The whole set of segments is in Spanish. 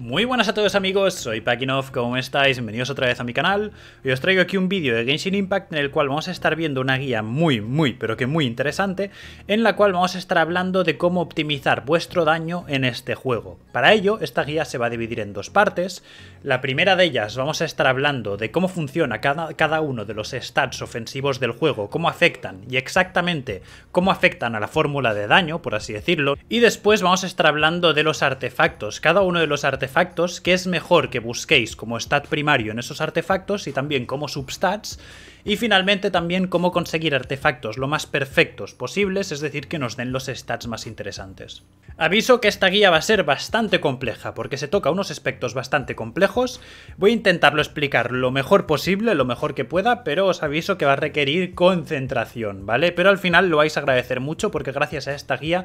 Muy buenas a todos amigos, soy Pakinov, ¿cómo estáis? Bienvenidos otra vez a mi canal. Y os traigo aquí un vídeo de Genshin Impact en el cual vamos a estar viendo una guía muy, muy, pero que muy interesante, en la cual vamos a estar hablando de cómo optimizar vuestro daño en este juego. Para ello, esta guía se va a dividir en dos partes. La primera de ellas vamos a estar hablando de cómo funciona cada, cada uno de los stats ofensivos del juego, cómo afectan y exactamente cómo afectan a la fórmula de daño, por así decirlo. Y después vamos a estar hablando de los artefactos, cada uno de los artefactos qué es mejor que busquéis como stat primario en esos artefactos y también como substats y finalmente también cómo conseguir artefactos lo más perfectos posibles, es decir, que nos den los stats más interesantes. Aviso que esta guía va a ser bastante compleja, porque se toca unos aspectos bastante complejos. Voy a intentarlo explicar lo mejor posible, lo mejor que pueda, pero os aviso que va a requerir concentración, ¿vale? Pero al final lo vais a agradecer mucho, porque gracias a esta guía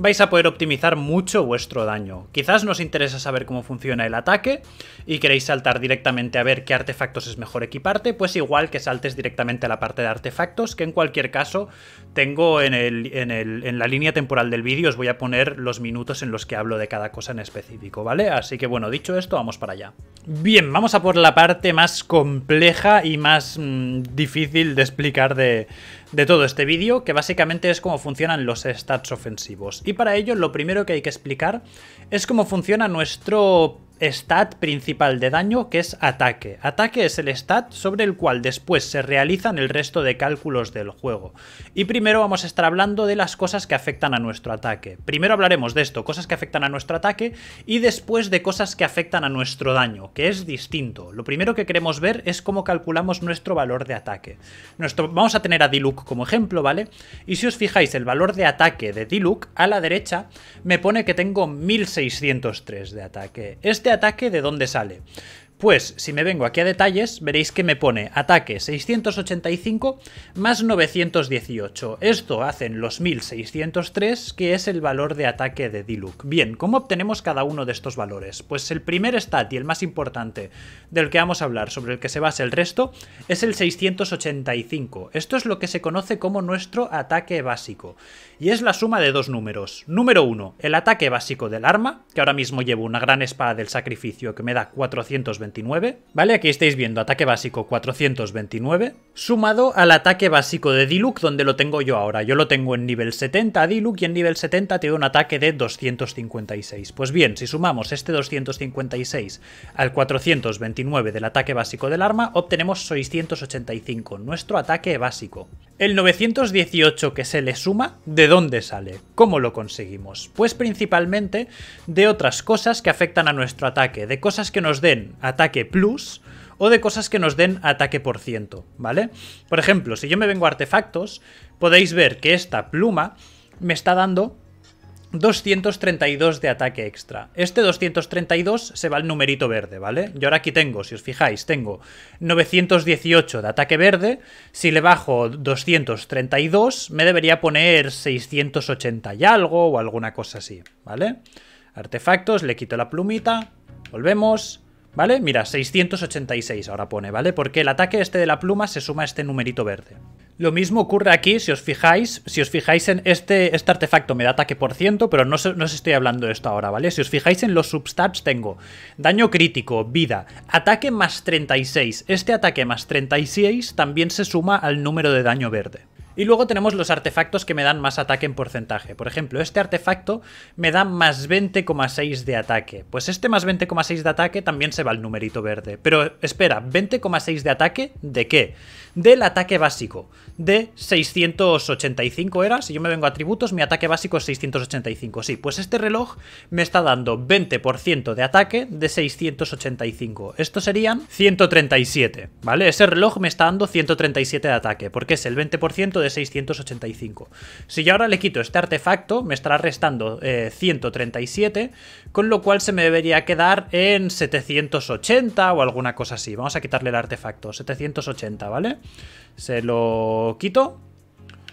vais a poder optimizar mucho vuestro daño. Quizás nos interesa saber cómo funciona el ataque y queréis saltar directamente a ver qué artefactos es mejor equiparte, pues igual que saltes directamente a la parte de artefactos, que en cualquier caso tengo en, el, en, la línea temporal del vídeo, os voy a poner los minutos en los que hablo de cada cosa en específico, ¿vale? Así que bueno, dicho esto, vamos para allá. Bien, vamos a por la parte más compleja y más mm, difícil de explicar de, de todo este vídeo, que básicamente es cómo funcionan los stats ofensivos. Y para ello lo primero que hay que explicar es cómo funciona nuestro stat principal de daño que es ataque. Ataque es el stat sobre el cual después se realizan el resto de cálculos del juego. Y primero vamos a estar hablando de las cosas que afectan a nuestro ataque. Primero hablaremos de esto, cosas que afectan a nuestro ataque y después de cosas que afectan a nuestro daño, que es distinto. Lo primero que queremos ver es cómo calculamos nuestro valor de ataque. Nuestro, vamos a tener a Diluc como ejemplo, ¿vale? Y si os fijáis, el valor de ataque de Diluc a la derecha me pone que tengo 1603 de ataque. Este ataque de dónde sale. Pues si me vengo aquí a detalles, veréis que me pone ataque 685 más 918. Esto hacen los 1603, que es el valor de ataque de Diluc. Bien, ¿cómo obtenemos cada uno de estos valores? Pues el primer stat y el más importante del que vamos a hablar, sobre el que se basa el resto, es el 685. Esto es lo que se conoce como nuestro ataque básico. Y es la suma de dos números. Número 1, el ataque básico del arma, que ahora mismo llevo una gran espada del sacrificio que me da 420 ¿vale? Aquí estáis viendo ataque básico 429, sumado al ataque básico de Diluc, donde lo tengo yo ahora. Yo lo tengo en nivel 70 a Diluc y en nivel 70 tiene un ataque de 256. Pues bien, si sumamos este 256 al 429 del ataque básico del arma, obtenemos 685, nuestro ataque básico. El 918 que se le suma, ¿de dónde sale? ¿Cómo lo conseguimos? Pues principalmente de otras cosas que afectan a nuestro ataque, de cosas que nos den ataque plus o de cosas que nos den ataque por ciento, ¿vale? Por ejemplo, si yo me vengo a artefactos, podéis ver que esta pluma me está dando 232 de ataque extra. Este 232 se va al numerito verde, ¿vale? Yo ahora aquí tengo, si os fijáis, tengo 918 de ataque verde. Si le bajo 232, me debería poner 680 y algo o alguna cosa así, ¿vale? Artefactos, le quito la plumita, volvemos... ¿Vale? Mira, 686 ahora pone, ¿vale? Porque el ataque este de la pluma se suma a este numerito verde. Lo mismo ocurre aquí, si os fijáis, si os fijáis en este, este artefacto me da ataque por ciento, pero no, no os estoy hablando de esto ahora, ¿vale? Si os fijáis en los substats tengo daño crítico, vida, ataque más 36. Este ataque más 36 también se suma al número de daño verde. Y luego tenemos los artefactos que me dan más ataque en porcentaje. Por ejemplo, este artefacto me da más 20,6 de ataque. Pues este más 20,6 de ataque también se va al numerito verde. Pero espera, ¿20,6 de ataque de qué? del ataque básico de 685 era, si yo me vengo a atributos, mi ataque básico es 685, sí, pues este reloj me está dando 20% de ataque de 685, esto serían 137, ¿vale? Ese reloj me está dando 137 de ataque, porque es el 20% de 685. Si yo ahora le quito este artefacto, me estará restando 137 eh, con lo cual se me debería quedar en 780 o alguna cosa así. Vamos a quitarle el artefacto, 780, ¿vale? Se lo quito.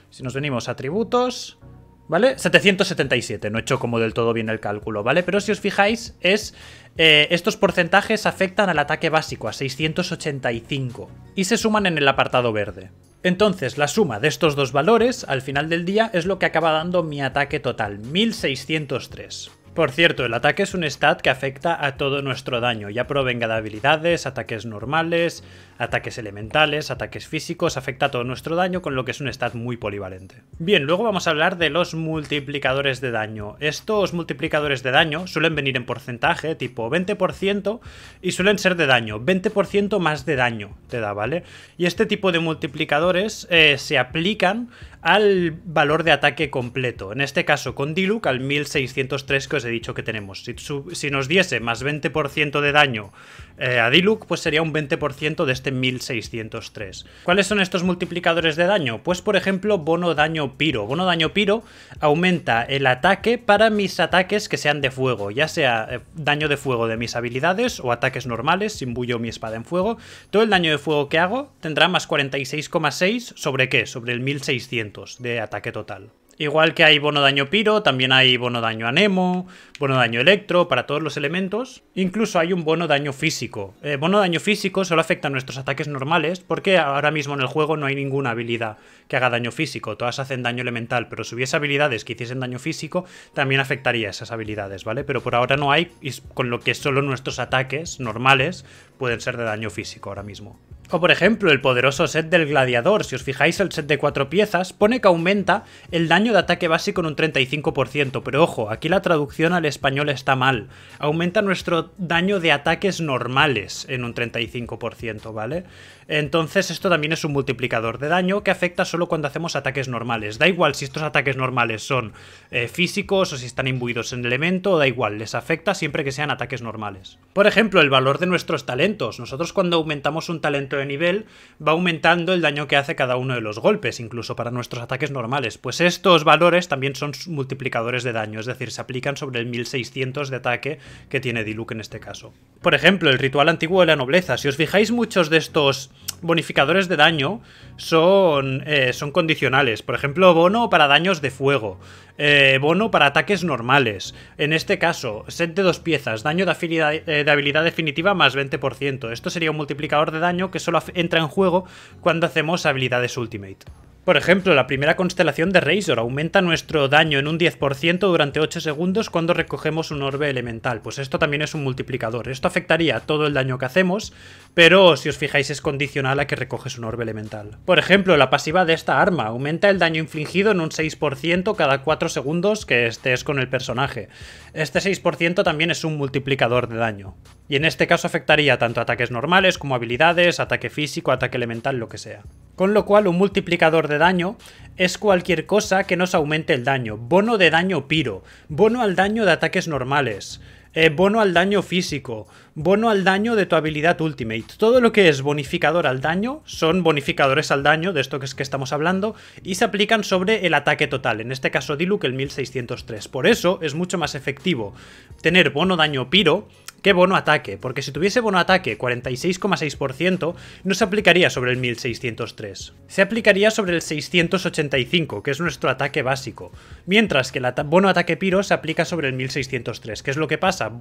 Si nos venimos a atributos, ¿vale? 777, no he hecho como del todo bien el cálculo, ¿vale? Pero si os fijáis, es eh, estos porcentajes afectan al ataque básico, a 685, y se suman en el apartado verde. Entonces, la suma de estos dos valores, al final del día, es lo que acaba dando mi ataque total, 1603. Por cierto, el ataque es un stat que afecta a todo nuestro daño, ya provenga de habilidades, ataques normales, ataques elementales, ataques físicos, afecta a todo nuestro daño, con lo que es un stat muy polivalente. Bien, luego vamos a hablar de los multiplicadores de daño. Estos multiplicadores de daño suelen venir en porcentaje, tipo 20%, y suelen ser de daño, 20% más de daño te da, ¿vale? Y este tipo de multiplicadores eh, se aplican al valor de ataque completo. En este caso, con Diluc al 1603 que os he dicho que tenemos. Si, nos diese más 20% de daño eh, a Diluc, pues sería un 20% de este 1603. ¿Cuáles son estos multiplicadores de daño? Pues, por ejemplo, bono daño piro. Bono daño piro aumenta el ataque para mis ataques que sean de fuego, ya sea eh, daño de fuego de mis habilidades o ataques normales, si imbuyo mi espada en fuego. Todo el daño de fuego que hago tendrá más 46,6 sobre qué? Sobre el 1600 de ataque total. Igual que hay bono daño piro, también hay bono daño anemo, bono daño electro para todos los elementos. Incluso hay un bono daño físico. Eh, bono daño físico solo afecta a nuestros ataques normales porque ahora mismo en el juego no hay ninguna habilidad que haga daño físico. Todas hacen daño elemental, pero si hubiese habilidades que hiciesen daño físico, también afectaría esas habilidades, ¿vale? Pero por ahora no hay, con lo que solo nuestros ataques normales pueden ser de daño físico ahora mismo. O por ejemplo, el poderoso set del gladiador. Si os fijáis, el set de cuatro piezas pone que aumenta el daño de ataque básico en un 35%, pero ojo, aquí la traducción al español está mal. Aumenta nuestro daño de ataques normales en un 35%, ¿vale? Entonces esto también es un multiplicador de daño que afecta solo cuando hacemos ataques normales. Da igual si estos ataques normales son eh, físicos o si están imbuidos en elemento, da igual, les afecta siempre que sean ataques normales. Por ejemplo, el valor de nuestros talentos nosotros cuando aumentamos un talento de nivel va aumentando el daño que hace cada uno de los golpes, incluso para nuestros ataques normales. Pues estos valores también son multiplicadores de daño, es decir, se aplican sobre el 1600 de ataque que tiene Diluc en este caso. Por ejemplo, el ritual antiguo de la nobleza. Si os fijáis, muchos de estos bonificadores de daño son, eh, son condicionales. Por ejemplo, bono para daños de fuego. Eh, bono para ataques normales. En este caso, set de dos piezas, daño de, eh, de habilidad definitiva más 20%. Esto sería un multiplicador de daño que solo entra en juego cuando hacemos habilidades ultimate. Por ejemplo, la primera constelación de Razor aumenta nuestro daño en un 10% durante 8 segundos cuando recogemos un orbe elemental. Pues esto también es un multiplicador. Esto afectaría todo el daño que hacemos, pero si os fijáis es condicional a que recoges un orbe elemental. Por ejemplo, la pasiva de esta arma aumenta el daño infligido en un 6% cada 4 segundos que estés con el personaje. Este 6% también es un multiplicador de daño. Y en este caso afectaría tanto ataques normales como habilidades, ataque físico, ataque elemental, lo que sea. Con lo cual un multiplicador de daño es cualquier cosa que nos aumente el daño. Bono de daño piro, bono al daño de ataques normales, eh, bono al daño físico, bono al daño de tu habilidad ultimate. Todo lo que es bonificador al daño son bonificadores al daño, de esto que es que estamos hablando, y se aplican sobre el ataque total, en este caso Diluc el 1603. Por eso es mucho más efectivo tener bono daño piro bono ataque? Porque si tuviese bono ataque 46,6%, no se aplicaría sobre el 1603. Se aplicaría sobre el 685, que es nuestro ataque básico. Mientras que el bono ataque piro se aplica sobre el 1603. que es lo que pasa?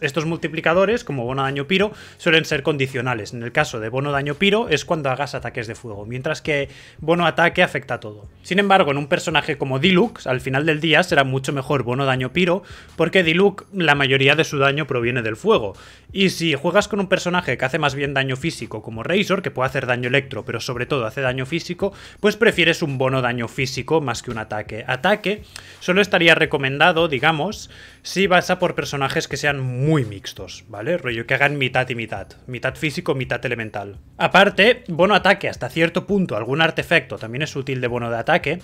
estos multiplicadores, como bono daño piro, suelen ser condicionales. En el caso de bono daño piro es cuando hagas ataques de fuego, mientras que bono ataque afecta a todo. Sin embargo, en un personaje como Diluc, al final del día será mucho mejor bono daño piro, porque Diluc la mayoría de su daño proviene de del fuego. Y si juegas con un personaje que hace más bien daño físico, como Razor, que puede hacer daño electro, pero sobre todo hace daño físico, pues prefieres un bono daño físico más que un ataque. Ataque solo estaría recomendado, digamos, si vas a por personajes que sean muy mixtos, ¿vale? Rollo que hagan mitad y mitad. Mitad físico, mitad elemental. Aparte, bono ataque hasta cierto punto, algún artefacto también es útil de bono de ataque,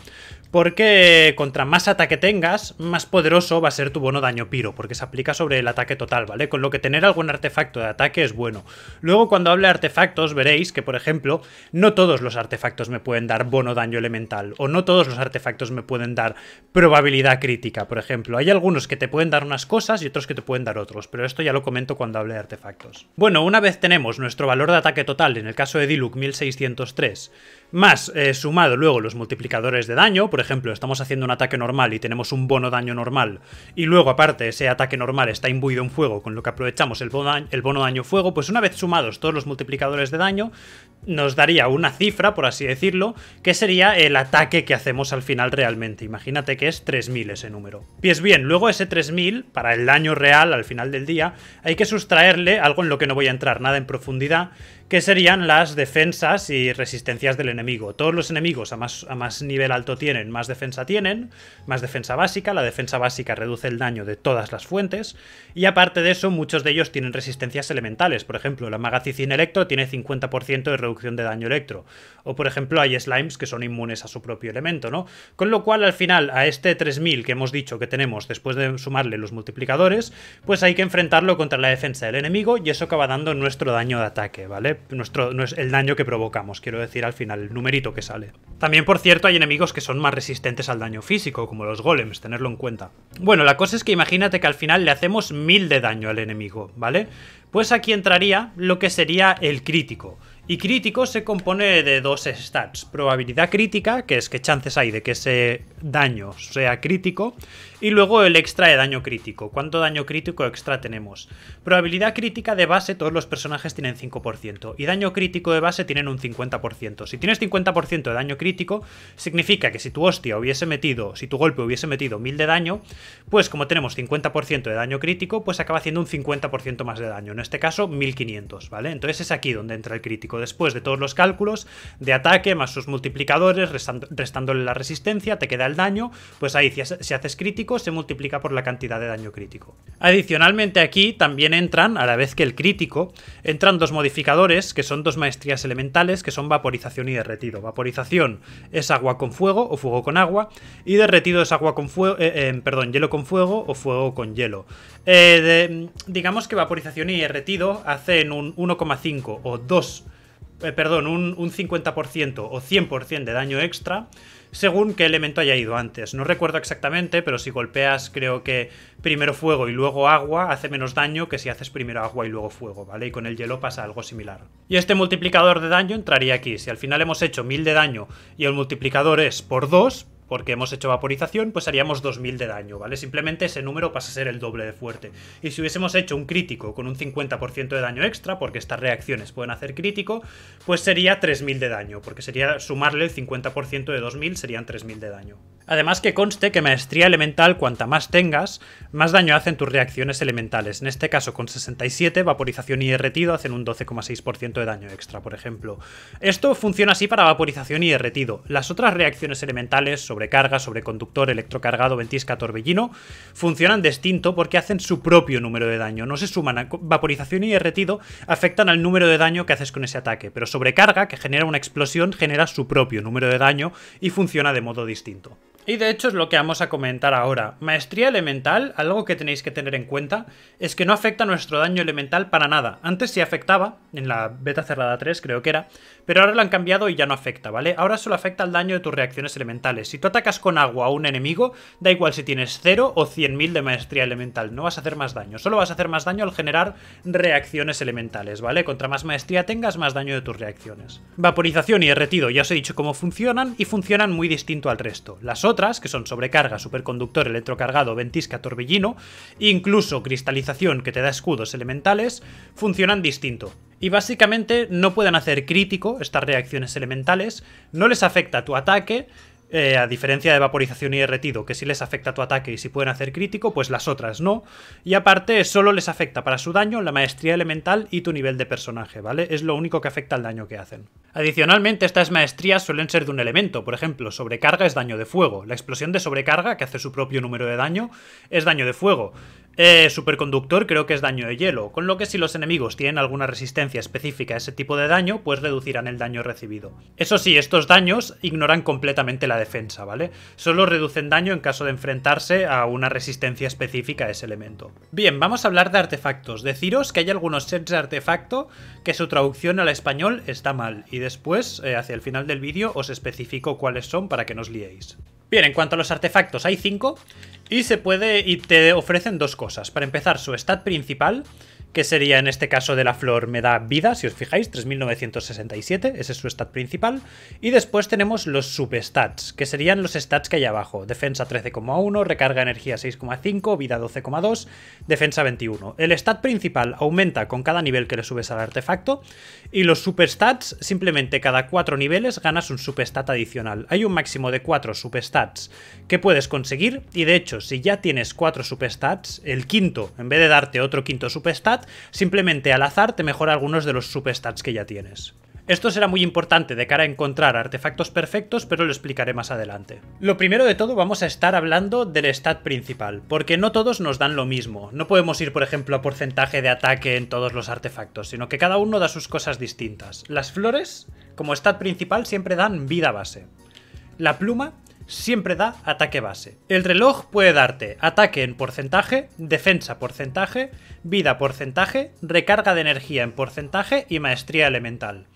porque contra más ataque tengas, más poderoso va a ser tu bono daño piro, porque se aplica sobre el ataque total, ¿vale? Con lo que tener algún artefacto de ataque es bueno. Luego cuando hable de artefactos veréis que, por ejemplo, no todos los artefactos me pueden dar bono daño elemental, o no todos los artefactos me pueden dar probabilidad crítica, por ejemplo. Hay algunos que te pueden dar unas cosas y otros que te pueden dar otros, pero esto ya lo comento cuando hable de artefactos. Bueno, una vez tenemos nuestro valor de ataque total, en el caso de Diluc 1603, más eh, sumado luego los multiplicadores de daño, por ejemplo, estamos haciendo un ataque normal y tenemos un bono daño normal, y luego aparte ese ataque normal está imbuido en fuego, con lo que aprovechamos el bono, daño, el bono daño fuego, pues una vez sumados todos los multiplicadores de daño, nos daría una cifra, por así decirlo, que sería el ataque que hacemos al final realmente. Imagínate que es 3000 ese número. Pues bien, luego ese 3000, para el daño real al final del día, hay que sustraerle algo en lo que no voy a entrar nada en profundidad, que serían las defensas y resistencias del enemigo. Todos los enemigos a más, a más nivel alto tienen, más defensa tienen, más defensa básica, la defensa básica reduce el daño de todas las fuentes, y aparte de eso muchos de ellos tienen resistencias elementales, por ejemplo la Magacicin Electro tiene 50% de reducción de daño electro, o por ejemplo hay slimes que son inmunes a su propio elemento, ¿no? Con lo cual al final a este 3000 que hemos dicho que tenemos después de sumarle los multiplicadores, pues hay que enfrentarlo contra la defensa del enemigo y eso acaba dando nuestro daño de ataque, ¿vale? nuestro, no es el daño que provocamos, quiero decir al final, el numerito que sale. También, por cierto, hay enemigos que son más resistentes al daño físico, como los golems, tenerlo en cuenta. Bueno, la cosa es que imagínate que al final le hacemos mil de daño al enemigo, ¿vale? Pues aquí entraría lo que sería el crítico. Y crítico se compone de dos stats, probabilidad crítica, que es que chances hay de que ese daño sea crítico, y luego el extra de daño crítico. ¿Cuánto daño crítico extra tenemos? Probabilidad crítica de base, todos los personajes tienen 5%. Y daño crítico de base tienen un 50%. Si tienes 50% de daño crítico, significa que si tu hostia hubiese metido, si tu golpe hubiese metido 1000 de daño, pues como tenemos 50% de daño crítico, pues acaba haciendo un 50% más de daño. En este caso, 1500, ¿vale? Entonces es aquí donde entra el crítico. Después de todos los cálculos de ataque, más sus multiplicadores, restándole la resistencia, te queda el daño. Pues ahí, si haces crítico, se multiplica por la cantidad de daño crítico. Adicionalmente aquí también entran, a la vez que el crítico, entran dos modificadores, que son dos maestrías elementales, que son vaporización y derretido. Vaporización es agua con fuego o fuego con agua, y derretido es agua con fuego, eh, eh, perdón, hielo con fuego o fuego con hielo. Eh, digamos que vaporización y derretido hacen un 1,5 o 2, perdón, un 50% o 100% de daño extra, según qué elemento haya ido antes. No recuerdo exactamente, pero si golpeas creo que primero fuego y luego agua hace menos daño que si haces primero agua y luego fuego, ¿vale? Y con el hielo pasa algo similar. Y este multiplicador de daño entraría aquí. Si al final hemos hecho 1000 de daño y el multiplicador es por 2, porque hemos hecho vaporización, pues haríamos 2000 de daño, ¿vale? Simplemente ese número pasa a ser el doble de fuerte. Y si hubiésemos hecho un crítico con un 50% de daño extra, porque estas reacciones pueden hacer crítico, pues sería 3000 de daño, porque sería sumarle el 50% de 2000, serían 3000 de daño. Además que conste que maestría elemental, cuanta más tengas, más daño hacen tus reacciones elementales. En este caso con 67, vaporización y derretido hacen un 12,6% de daño extra, por ejemplo. Esto funciona así para vaporización y derretido. Las otras reacciones elementales sobre sobrecarga, sobreconductor, electrocargado, ventisca, torbellino, funcionan distinto porque hacen su propio número de daño. No se suman a vaporización y derretido, afectan al número de daño que haces con ese ataque, pero sobrecarga, que genera una explosión, genera su propio número de daño y funciona de modo distinto. Y de hecho es lo que vamos a comentar ahora. Maestría elemental, algo que tenéis que tener en cuenta, es que no afecta nuestro daño elemental para nada. Antes sí afectaba, en la beta cerrada 3 creo que era, pero ahora lo han cambiado y ya no afecta, ¿vale? Ahora solo afecta al daño de tus reacciones elementales. Si tú atacas con agua a un enemigo, da igual si tienes 0 o 100.000 de maestría elemental, no vas a hacer más daño. Solo vas a hacer más daño al generar reacciones elementales, ¿vale? Contra más maestría tengas, más daño de tus reacciones. Vaporización y derretido, ya os he dicho cómo funcionan y funcionan muy distinto al resto. Las otras, que son sobrecarga, superconductor, electrocargado, ventisca, torbellino, incluso cristalización que te da escudos elementales, funcionan distinto. Y básicamente no pueden hacer crítico estas reacciones elementales, no les afecta tu ataque, eh, a diferencia de vaporización y derretido, que si les afecta tu ataque y si pueden hacer crítico, pues las otras no. Y aparte, solo les afecta para su daño, la maestría elemental y tu nivel de personaje, ¿vale? Es lo único que afecta al daño que hacen. Adicionalmente, estas maestrías suelen ser de un elemento, por ejemplo, sobrecarga es daño de fuego, la explosión de sobrecarga, que hace su propio número de daño, es daño de fuego. Eh, superconductor creo que es daño de hielo, con lo que si los enemigos tienen alguna resistencia específica a ese tipo de daño, pues reducirán el daño recibido. Eso sí, estos daños ignoran completamente la defensa, ¿vale? Solo reducen daño en caso de enfrentarse a una resistencia específica a ese elemento. Bien, vamos a hablar de artefactos. Deciros que hay algunos sets de artefacto que su traducción al español está mal, y después, eh, hacia el final del vídeo, os especifico cuáles son para que no os liéis. Bien, en cuanto a los artefactos, hay 5 y se puede y te ofrecen dos cosas. Para empezar, su stat principal, que sería en este caso de la flor me da vida, si os fijáis, 3967, ese es su stat principal. Y después tenemos los substats, que serían los stats que hay abajo. Defensa 13,1, recarga energía 6,5, vida 12,2, defensa 21. El stat principal aumenta con cada nivel que le subes al artefacto y los superstats simplemente cada 4 niveles ganas un superstat adicional. Hay un máximo de 4 superstats que puedes conseguir y de hecho si ya tienes 4 superstats, el quinto, en vez de darte otro quinto superstat, simplemente al azar te mejora algunos de los superstats que ya tienes. Esto será muy importante de cara a encontrar artefactos perfectos, pero lo explicaré más adelante. Lo primero de todo vamos a estar hablando del stat principal, porque no todos nos dan lo mismo. No podemos ir, por ejemplo, a porcentaje de ataque en todos los artefactos, sino que cada uno da sus cosas distintas. Las flores, como stat principal, siempre dan vida base. La pluma siempre da ataque base. El reloj puede darte ataque en porcentaje, defensa porcentaje, vida porcentaje, recarga de energía en porcentaje y maestría elemental.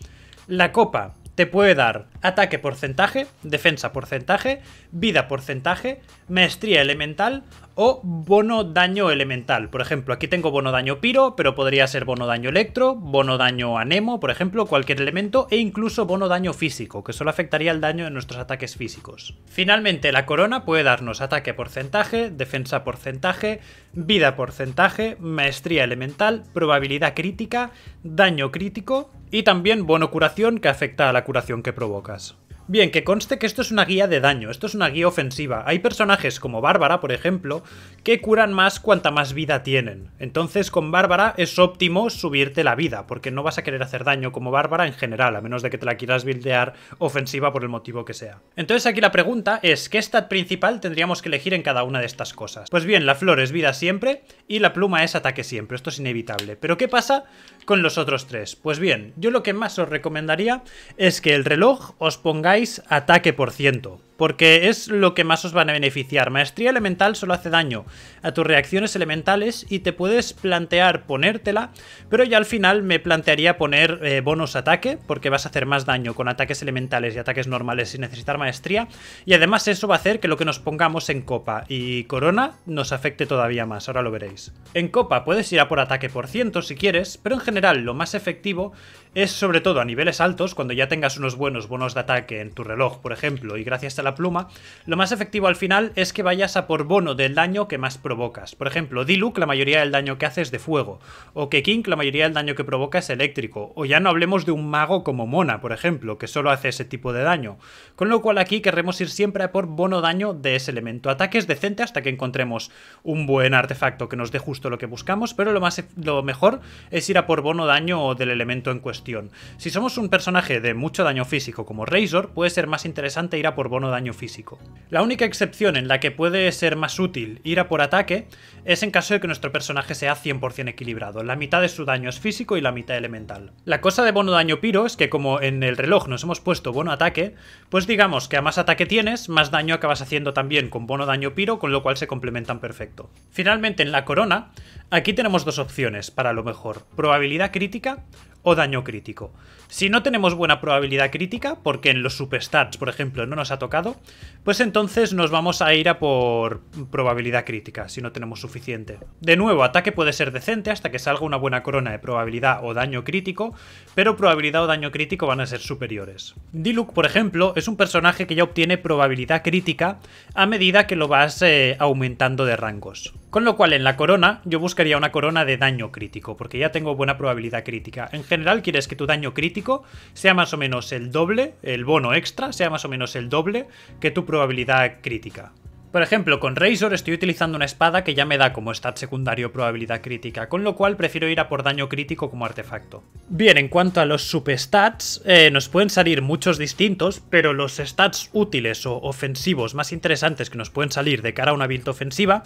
La copa te puede dar Ataque porcentaje, defensa porcentaje, vida porcentaje, maestría elemental o bono daño elemental. Por ejemplo, aquí tengo bono daño piro, pero podría ser bono daño electro, bono daño anemo, por ejemplo, cualquier elemento e incluso bono daño físico, que solo afectaría el daño de nuestros ataques físicos. Finalmente, la corona puede darnos ataque porcentaje, defensa porcentaje, vida porcentaje, maestría elemental, probabilidad crítica, daño crítico y también bono curación que afecta a la curación que provoca. abraço. Bien, que conste que esto es una guía de daño, esto es una guía ofensiva. Hay personajes como Bárbara, por ejemplo, que curan más cuanta más vida tienen. Entonces con Bárbara es óptimo subirte la vida, porque no vas a querer hacer daño como Bárbara en general, a menos de que te la quieras buildear ofensiva por el motivo que sea. Entonces aquí la pregunta es, ¿qué stat principal tendríamos que elegir en cada una de estas cosas? Pues bien, la flor es vida siempre y la pluma es ataque siempre, esto es inevitable. Pero ¿qué pasa con los otros tres? Pues bien, yo lo que más os recomendaría es que el reloj os pongáis ataque por ciento porque es lo que más os van a beneficiar. Maestría elemental solo hace daño a tus reacciones elementales y te puedes plantear ponértela, pero ya al final me plantearía poner eh, bonos ataque, porque vas a hacer más daño con ataques elementales y ataques normales sin necesitar maestría, y además eso va a hacer que lo que nos pongamos en copa y corona nos afecte todavía más, ahora lo veréis. En copa puedes ir a por ataque por ciento si quieres, pero en general lo más efectivo es sobre todo a niveles altos, cuando ya tengas unos buenos bonos de ataque en tu reloj, por ejemplo, y gracias a la pluma, lo más efectivo al final es que vayas a por bono del daño que más provocas. Por ejemplo, Diluc la mayoría del daño que hace es de fuego, o que King la mayoría del daño que provoca es eléctrico, o ya no hablemos de un mago como Mona, por ejemplo, que solo hace ese tipo de daño. Con lo cual aquí querremos ir siempre a por bono daño de ese elemento. Ataques decente hasta que encontremos un buen artefacto que nos dé justo lo que buscamos, pero lo, más, e, lo mejor es ir a por bono daño del elemento en cuestión. Si somos un personaje de mucho daño físico como Razor, puede ser más interesante ir a por bono daño daño físico. La única excepción en la que puede ser más útil ir a por ataque es en caso de que nuestro personaje sea 100% equilibrado, la mitad de su daño es físico y la mitad elemental. La cosa de bono daño piro es que como en el reloj nos hemos puesto bono ataque, pues digamos que a más ataque tienes, más daño acabas haciendo también con bono daño piro, con lo cual se complementan perfecto. Finalmente en la corona, aquí tenemos dos opciones para lo mejor, probabilidad crítica o daño crítico. Si no tenemos buena probabilidad crítica, porque en los superstars, por ejemplo, no nos ha tocado, pues entonces nos vamos a ir a por probabilidad crítica, si no tenemos suficiente. De nuevo, ataque puede ser decente hasta que salga una buena corona de probabilidad o daño crítico, pero probabilidad o daño crítico van a ser superiores. Diluc, por ejemplo, es un personaje que ya obtiene probabilidad crítica a medida que lo vas eh, aumentando de rangos. Con lo cual en la corona yo buscaría una corona de daño crítico, porque ya tengo buena probabilidad crítica. En general quieres que tu daño crítico sea más o menos el doble, el bono extra sea más o menos el doble que tu probabilidad crítica. Por ejemplo, con Razor estoy utilizando una espada que ya me da como stat secundario probabilidad crítica, con lo cual prefiero ir a por daño crítico como artefacto. Bien, en cuanto a los substats, eh, nos pueden salir muchos distintos, pero los stats útiles o ofensivos más interesantes que nos pueden salir de cara a una build ofensiva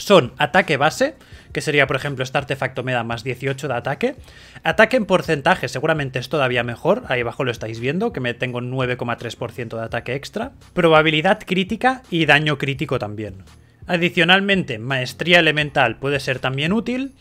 son ataque base, que sería por ejemplo este artefacto me da más 18 de ataque. Ataque en porcentaje, seguramente es todavía mejor, ahí abajo lo estáis viendo, que me tengo 9,3% de ataque extra. Probabilidad crítica y daño crítico también. Adicionalmente, maestría elemental puede ser también útil.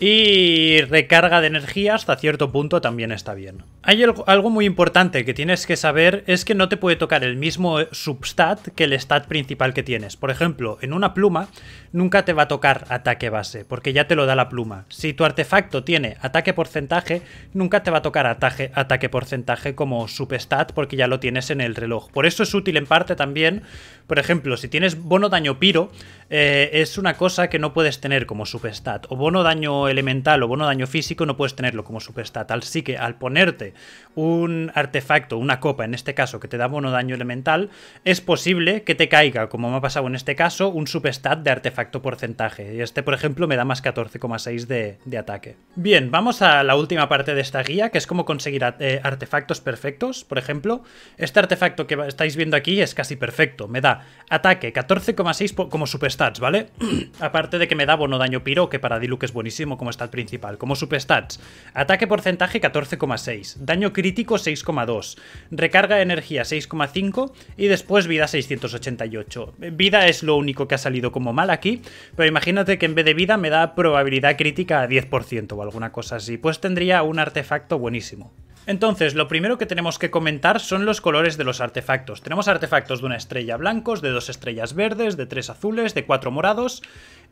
Y recarga de energía hasta cierto punto también está bien. Hay algo muy importante que tienes que saber es que no te puede tocar el mismo eh, substat que el stat principal que tienes. Por ejemplo, en una pluma nunca te va a tocar ataque base, porque ya te lo da la pluma. Si tu artefacto tiene ataque porcentaje, nunca te va a tocar ataque, ataque porcentaje como substat, porque ya lo tienes en el reloj. Por eso es útil en parte también, por ejemplo, si tienes bono daño piro, eh, es una cosa que no puedes tener como superstat. O bono daño elemental o bono daño físico no puedes tenerlo como superstat. Así que al ponerte un artefacto, una copa en este caso, que te da bono daño elemental, es posible que te caiga, como me ha pasado en este caso, un superstat de artefacto porcentaje. Y Este, por ejemplo, me da más 14,6 de, ataque. Bien, vamos a la última parte de esta guía, que es cómo conseguir eh, artefactos perfectos. Por ejemplo, este artefacto que estáis viendo aquí es casi perfecto. Me da ataque 14,6 como superstat ¿vale? Aparte de que me da bono daño piro, que para Diluc es buenísimo como stat principal. Como superstats, ataque porcentaje 14,6, daño crítico 6,2, recarga de energía 6,5 y después vida 688. Vida es lo único que ha salido como mal aquí, pero imagínate que en vez de vida me da probabilidad crítica a 10% o alguna cosa así, pues tendría un artefacto buenísimo. Entonces, lo primero que tenemos que comentar son los colores de los artefactos. Tenemos artefactos de una estrella blancos, de dos estrellas verdes, de tres azules, de cuatro morados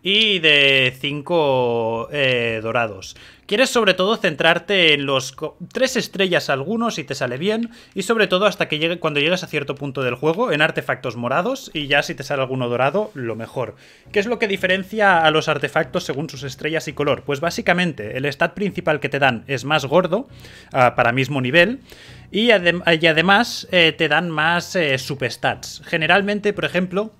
y de cinco eh, dorados. Quieres sobre todo centrarte en los tres estrellas algunos si te sale bien y sobre todo hasta que llegue cuando llegues a cierto punto del juego en artefactos morados y ya si te sale alguno dorado lo mejor. ¿Qué es lo que diferencia a los artefactos según sus estrellas y color? Pues básicamente el stat principal que te dan es más gordo ah, para mismo nivel y, además eh, te dan más eh, substats. Generalmente, por ejemplo,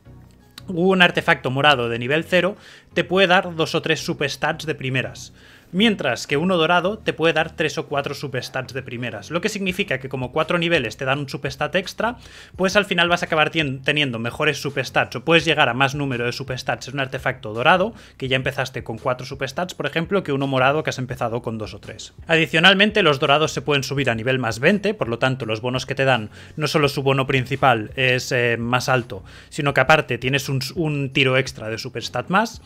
un artefacto morado de nivel 0 te puede dar dos o tres substats de primeras mientras que uno dorado te puede dar 3 o 4 superstats de primeras, lo que significa que como 4 niveles te dan un superstat extra, pues al final vas a acabar teniendo mejores superstats o puedes llegar a más número de superstats. en un artefacto dorado, que ya empezaste con 4 superstats, por ejemplo, que uno morado que has empezado con 2 o 3. Adicionalmente, los dorados se pueden subir a nivel más 20, por lo tanto los bonos que te dan, no solo su bono principal es eh, más alto, sino que aparte tienes un tiro extra de superstat más.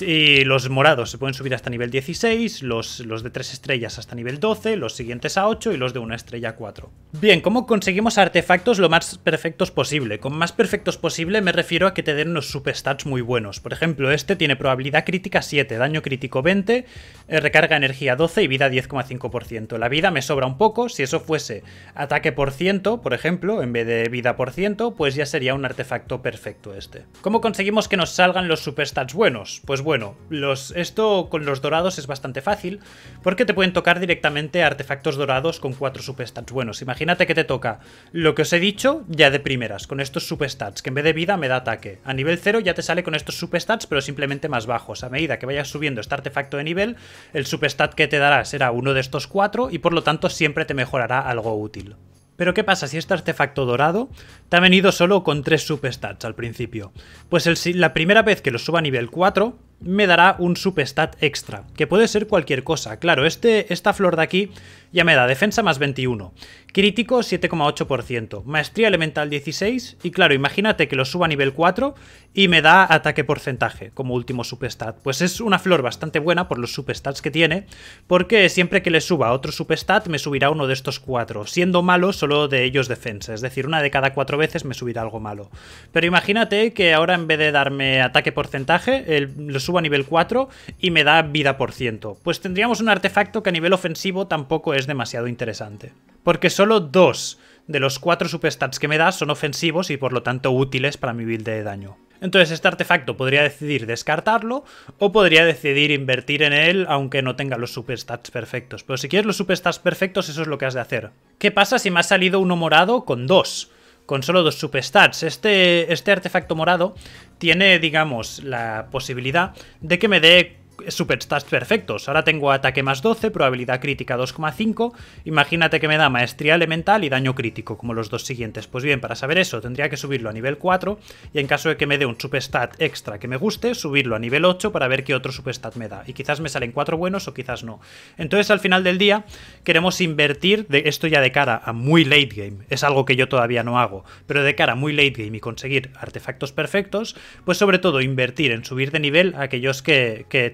Y los morados se pueden subir hasta nivel 16, los, los de 3 estrellas hasta nivel 12, los siguientes a 8 y los de 1 estrella a 4. Bien, ¿cómo conseguimos artefactos lo más perfectos posible? Con más perfectos posible me refiero a que te den unos superstats muy buenos. Por ejemplo, este tiene probabilidad crítica 7, daño crítico 20, eh, recarga energía 12 y vida 10,5%. La vida me sobra un poco, si eso fuese ataque por ciento, por ejemplo, en vez de vida por ciento, pues ya sería un artefacto perfecto este. ¿Cómo conseguimos que nos salgan los superstats buenos? Pues pues bueno, esto con los dorados es bastante fácil, porque te pueden tocar directamente artefactos dorados con cuatro superstats, bueno Imagínate que te toca lo que os he dicho ya de primeras, con estos superstats que en vez de vida me da ataque. A nivel 0 ya te sale con estos superstats pero simplemente más bajos. A medida que vayas subiendo este artefacto de nivel, el superstat que te dará será uno de estos cuatro y por lo tanto siempre te mejorará algo útil. Pero ¿qué pasa si este artefacto dorado te ha venido solo con 3 stats al principio? Pues la primera vez que lo suba a nivel 4, me dará un substat extra, que puede ser cualquier cosa. Claro, este, esta flor de aquí ya me da defensa más 21, crítico 7,8%, maestría elemental 16 y claro, imagínate que lo suba a nivel 4 y me da ataque porcentaje como último substat. Pues es una flor bastante buena por los substats que tiene, porque siempre que le suba otro substat me subirá uno de estos cuatro, siendo malo solo de ellos defensa, es decir, una de cada cuatro veces me subirá algo malo. Pero imagínate que ahora en vez de darme ataque porcentaje, los subo a nivel 4 y me da vida por ciento. Pues tendríamos un artefacto que a nivel ofensivo tampoco es demasiado interesante. Porque solo dos de los cuatro superstats que me da son ofensivos y por lo tanto útiles para mi build de daño. Entonces este artefacto podría decidir descartarlo o podría decidir invertir en él aunque no tenga los superstats perfectos. Pero si quieres los superstats perfectos eso es lo que has de hacer. ¿Qué pasa si me ha salido uno morado con dos? Con solo dos superstats. Este, este artefacto morado tiene, digamos, la posibilidad de que me dé superstats perfectos. Ahora tengo ataque más 12, probabilidad crítica 2,5. Imagínate que me da maestría elemental y daño crítico, como los dos siguientes. Pues bien, para saber eso tendría que subirlo a nivel 4 y en caso de que me dé un superstat extra que me guste, subirlo a nivel 8 para ver qué otro superstat me da. Y quizás me salen 4 buenos o quizás no. Entonces al final del día queremos invertir de esto ya de cara a muy late game. Es algo que yo todavía no hago, pero de cara a muy late game y conseguir artefactos perfectos, pues sobre todo invertir en subir de nivel a aquellos que, que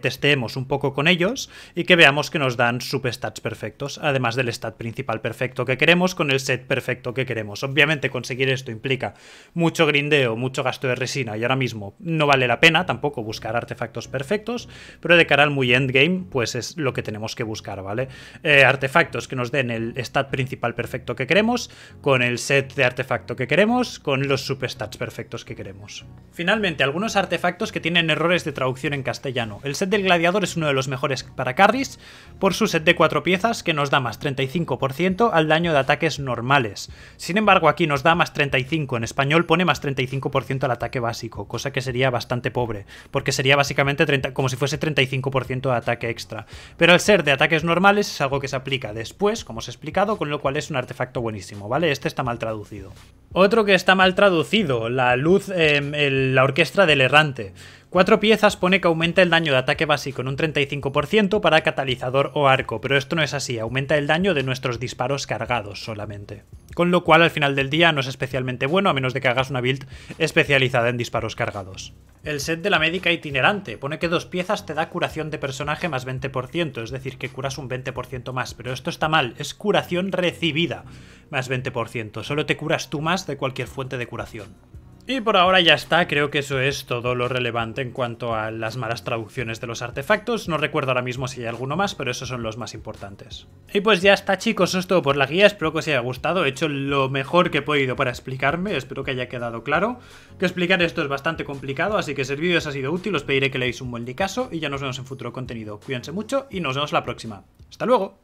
un poco con ellos y que veamos que nos dan substats perfectos, además del stat principal perfecto que queremos con el set perfecto que queremos. Obviamente conseguir esto implica mucho grindeo, mucho gasto de resina y ahora mismo no vale la pena tampoco buscar artefactos perfectos, pero de cara al muy endgame pues es lo que tenemos que buscar, ¿vale? Eh, artefactos que nos den el stat principal perfecto que queremos, con el set de artefacto que queremos, con los substats perfectos que queremos. Finalmente, algunos artefactos que tienen errores de traducción en castellano. El set del gladiador es uno de los mejores para carries por su set de 4 piezas que nos da más 35% al daño de ataques normales. Sin embargo, aquí nos da más 35, en español pone más 35% al ataque básico, cosa que sería bastante pobre, porque sería básicamente como si fuese 35% de ataque extra. Pero al ser de ataques normales es algo que se aplica después, como os he explicado, con lo cual es un artefacto buenísimo, ¿vale? Este está mal traducido. Otro que está mal traducido, la luz, em, la orquesta del errante. Cuatro piezas pone que aumenta el daño de ataque básico en un 35% para catalizador o arco, pero esto no es así, aumenta el daño de nuestros disparos cargados solamente. Con lo cual al final del día no es especialmente bueno a menos de que hagas una build especializada en disparos cargados. El set de la médica itinerante pone que dos piezas te da curación de personaje más 20%, es decir, que curas un 20% más, pero esto está mal, es curación recibida más 20%, solo te curas tú más de cualquier fuente de curación. Y por ahora ya está, creo que eso es todo lo relevante en cuanto a las malas traducciones de los artefactos, no recuerdo ahora mismo si hay alguno más, pero esos son los más importantes. Y pues ya está chicos, eso es todo por la guía, espero que os haya gustado, he hecho lo mejor que he podido para explicarme, espero que haya quedado claro, que explicar esto es bastante complicado, así que si el vídeo os ha sido útil os pediré que leáis un buen caso y ya nos vemos en futuro contenido, cuídense mucho y nos vemos la próxima. ¡Hasta luego!